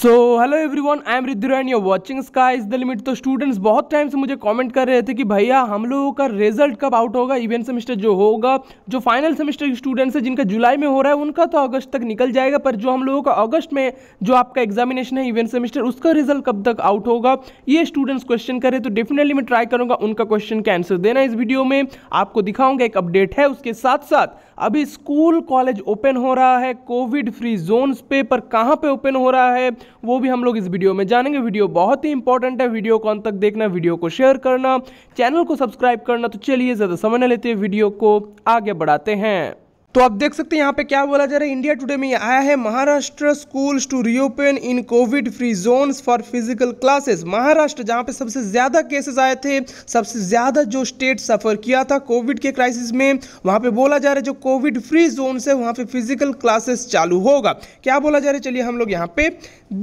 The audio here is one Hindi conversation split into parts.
so hello everyone I am Ridra and you're watching sky is the limit तो स्टूडेंट्स बहुत टाइम से मुझे कमेंट कर रहे थे कि भैया हम लोगों का रिजल्ट कब आउट होगा इवेंट सेमेस्टर जो होगा जो फाइनल सेमेस्टर के स्टूडेंट्स हैं जिनका जुलाई में हो रहा है उनका तो अगस्त तक निकल जाएगा पर जो हम लोगों का अगस्त में जो आपका एग्जामिनेशन है इवेंट सेमेस्टर उसका रिजल्ट कब तक आउट होगा ये स्टूडेंट्स क्वेश्चन करें तो डेफिनेटली मैं ट्राई करूँगा उनका क्वेश्चन का आंसर देना इस वीडियो में आपको दिखाऊंगा एक अपडेट है उसके साथ साथ अभी स्कूल कॉलेज ओपन हो रहा है कोविड फ्री जोन्स पे पर कहाँ पर ओपन हो रहा है वो भी भी हम लोग इस वीडियो में जानेंगे वीडियो बहुत ही इंपॉर्टेंट है वीडियो को अंत तक देखना वीडियो को शेयर करना चैनल को सब्सक्राइब करना तो चलिए ज़्यादा समय लेते वीडियो को आगे बढ़ाते हैं तो आप देख सकते हैं यहाँ पे क्या बोला जा रहा है इंडिया टुडे में आया है Maharashtra schools to reopen in covid free zones for physical classes Maharashtra जहाँ पे सबसे ज़्यादा केसेस आए थे सबसे ज़्यादा जो स्टेट सफ़र किया था कोविड के क्राइसिस में वहाँ पे बोला जा रहा है जो कोविड फ्री जोन है वहाँ पर फिजिकल क्लासेस चालू होगा क्या बोला जा रहा है चलिए हम लोग यहाँ पे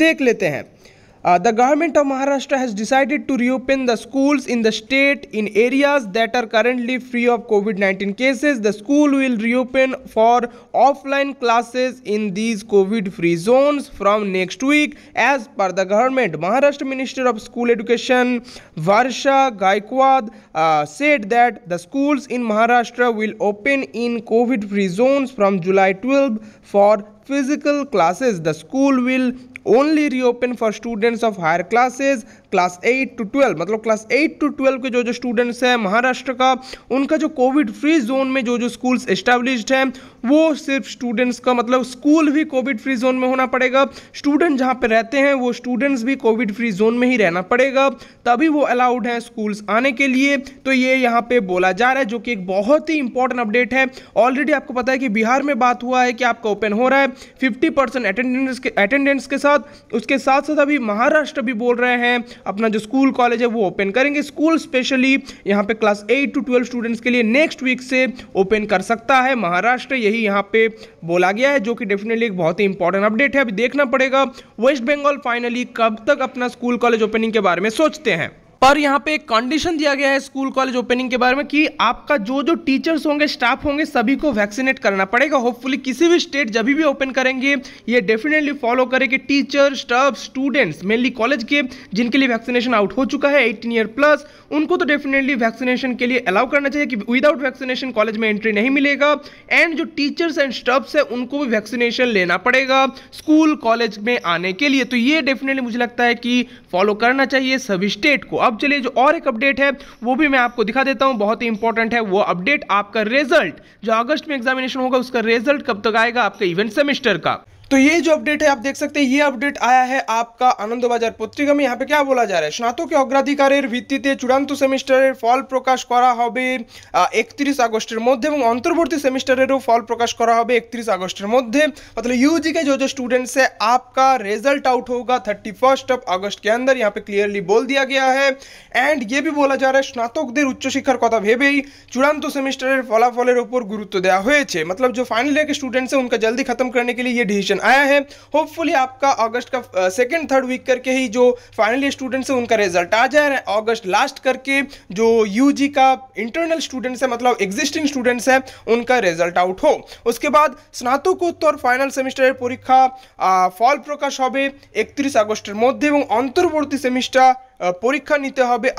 देख लेते हैं Uh, the government of Maharashtra has decided to reopen the schools in the state in areas that are currently free of COVID 19 cases. The school will reopen for offline classes in these COVID free zones from next week. As per the government, Maharashtra Minister of School Education Varsha Gaikwad uh, said that the schools in Maharashtra will open in COVID free zones from July 12 for physical classes. The school will only reopen for students of higher classes class eight to twelve मतलब क्लास एट टू ट्वेल्व के जो जो स्टूडेंट्स हैं महाराष्ट्र का उनका जो कोविड फ्री जोन में जो जो स्कूल्स इस्टेब्लिश्ड हैं वो सिर्फ स्टूडेंट्स का मतलब स्कूल भी कोविड फ्री जोन में होना पड़ेगा स्टूडेंट जहाँ पर रहते हैं वो स्टूडेंट्स भी कोविड फ्री जोन में ही रहना पड़ेगा तभी वो अलाउड हैं स्कूल्स आने के लिए तो ये यहाँ पर बोला जा रहा है जो कि एक बहुत ही इंपॉर्टेंट अपडेट है ऑलरेडी आपको पता है कि बिहार में बात हुआ है कि आपका ओपन हो रहा है फिफ्टी परसेंट अटेंडेंस के अटेंडेंस के साथ उसके साथ साथ अभी महाराष्ट्र भी बोल रहे हैं अपना जो स्कूल कॉलेज है वो ओपन करेंगे स्कूल स्पेशली यहाँ पे class eight to twelve students के लिए नेक्स्ट वीक से ओपन कर सकता है महाराष्ट्र यही यहाँ पे बोला गया है जो कि डेफिनेटली एक बहुत ही इंपॉर्टेंट अपडेट है अभी देखना पड़ेगा वेस्ट बंगाल फाइनली कब तक अपना स्कूल कॉलेज ओपनिंग के बारे में सोचते हैं पर यहाँ पे एक कंडीशन दिया गया है स्कूल कॉलेज ओपनिंग के बारे में कि आपका जो जो टीचर्स होंगे स्टाफ होंगे सभी को वैक्सीनेट करना पड़ेगा होपफुली किसी भी स्टेट जब भी ओपन करेंगे ये डेफिनेटली फॉलो करेंगे teacher staff students mainly college के जिनके लिए वैक्सीनेशन आउट हो चुका है एटीन ईयर प्लस उनको तो डेफिनेटली वैक्सीनेशन के लिए अलाउ करना चाहिए कि विदाउट वैक्सीनेशन कॉलेज में एंट्री नहीं मिलेगा एंड जो टीचर्स एंड स्टाफ्स है उनको भी वैक्सीनेशन लेना पड़ेगा स्कूल कॉलेज में आने के लिए तो ये डेफिनेटली मुझे लगता है कि फॉलो करना चाहिए सभी स्टेट को अब चलिए जो और एक अपडेट है वो भी मैं आपको दिखा देता हूँ बहुत ही इंपॉर्टेंट है वो अपडेट आपका रिजल्ट जो अगस्त में एग्जामिनेशन होगा उसका रिजल्ट कब तक आएगा आपका इवेंट सेमेस्टर का तो ये जो अपडेट है आप देख सकते हैं ये अपडेट आया है आपका आनंद बाजार पत्रिका में यहाँ पे क्या बोला जा रहा है स्नातक অগ্রাধিকারের ভিত্তিতে চূড়ান্ত সেমিস্টারের ফল প্রকাশ করা হবে একত্রিশ আগস্টের मध्य और अंतर्ती সেমিস্টারেরও फल प्रकाश করা হবে একত্রিশ আগস্টের मतलब यू के जो जो स्टूडेंट्स है आपका रिजल्ट आउट होगा थर्टी फर्स्ट ऑफ अगस्त के अंदर यहाँ पे क्लियरली बोल दिया गया है एंड ये भी बोला जा रहा है स्नातक স্নাতকদের উচ্চশিক্ষার কথা ভেবেই চূড়ান্ত সেমিস্টারের ফলাফলের ওপর গুরুত্ব गुरुत्व হয়েছে मतलब जो फाइनल ईयर के स्टूडेंट्स है उनका जल्दी खत्म करने के लिए ये डिसीजन क्वेश्चन आया है होपफुली आपका अगस्त का सेकेंड थर्ड वीक करके ही जो फाइनल स्टूडेंट्स हैं उनका रिजल्ट आ जाए अगस्त लास्ट करके जो यू का इंटरनल स्टूडेंट्स है मतलब एग्जिस्टिंग स्टूडेंट्स है उनका रिजल्ट आउट हो उसके बाद स्नातकोत्तर फाइनल सेमिस्टर परीक्षा फल प्रकाश हो একত্রিশ अगस्टर मध्य और अंतर्वर्ती सेमिस्टर परीक्षा नीते হবে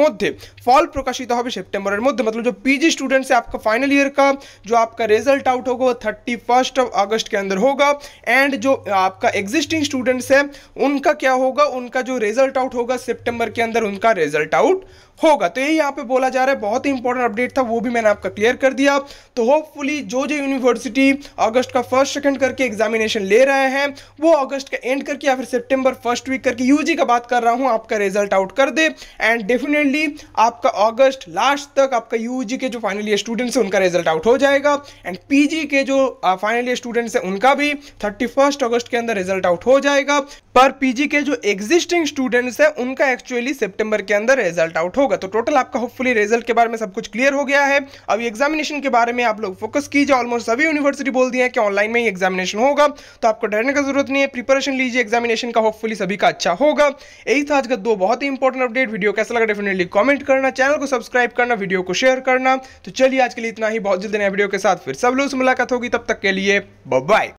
मध्य फल प्रकाशित हो सेप्टेम्बर मध्य मतलब जो पीजी स्टूडेंट्स है आपका फाइनल ईयर का जो आपका रिजल्ट आउट होगा वो थर्टी फर्स्ट ऑफ अगस्त के अंदर होगा एंड जो आपका एग्जिस्टिंग स्टूडेंट्स है उनका क्या होगा उनका जो रिजल्ट आउट होगा सेप्टेम्बर के अंदर उनका रिजल्ट आउट होगा तो यही यहाँ पे बोला जा रहा है बहुत ही इंपॉर्टेंट अपडेट था वो भी मैंने आपका क्लियर कर दिया तो होपफुली जो जो यूनिवर्सिटी अगस्त का फर्स्ट सेकंड करके एग्जामिनेशन ले रहे हैं वो अगस्त का एंड करके या फिर सेप्टेम्बर फर्स्ट वीक करके यूजी का बात कर रहा हूँ आपका रिजल्ट आउट कर दे एंड डेफिनेटली आपका ऑगस्ट लास्ट तक आपका यूजी के जो फाइनल ईयर स्टूडेंट्स हैं उनका रिजल्ट आउट हो जाएगा एंड पीजी के जो फाइनल ईयर स्टूडेंट्स हैं उनका भी थर्टी अगस्त के अंदर रिजल्ट आउट हो जाएगा पर पीजी के जो एग्जिस्टिंग स्टूडेंट्स हैं उनका एक्चुअली सितंबर के अंदर रिजल्ट आउट होगा होगा तो टोटल आपका होपफुली रिजल्ट के बारे में सब कुछ क्लियर हो गया है अब एग्जामिनेशन के बारे में आप लोग फोकस कीजिए ऑलमोस्ट सभी यूनिवर्सिटी बोल दी है कि ऑनलाइन में ही एग्जामिनेशन होगा तो आपको डरने का जरूरत नहीं है प्रिपरेशन लीजिए एग्जामिनेशन का होपफुली सभी का अच्छा होगा यही था आज का दो बहुत ही इंपॉर्टेंट अपडेट वीडियो कैसा लगा डेफिनेटली कॉमेंट करना चैनल को सब्सक्राइब करना वीडियो को शेयर करना तो चलिए आज के लिए इतना ही बहुत जल्द नए वीडियो के साथ फिर सब लोग से मुलाकात होगी तब तक के लिए बाय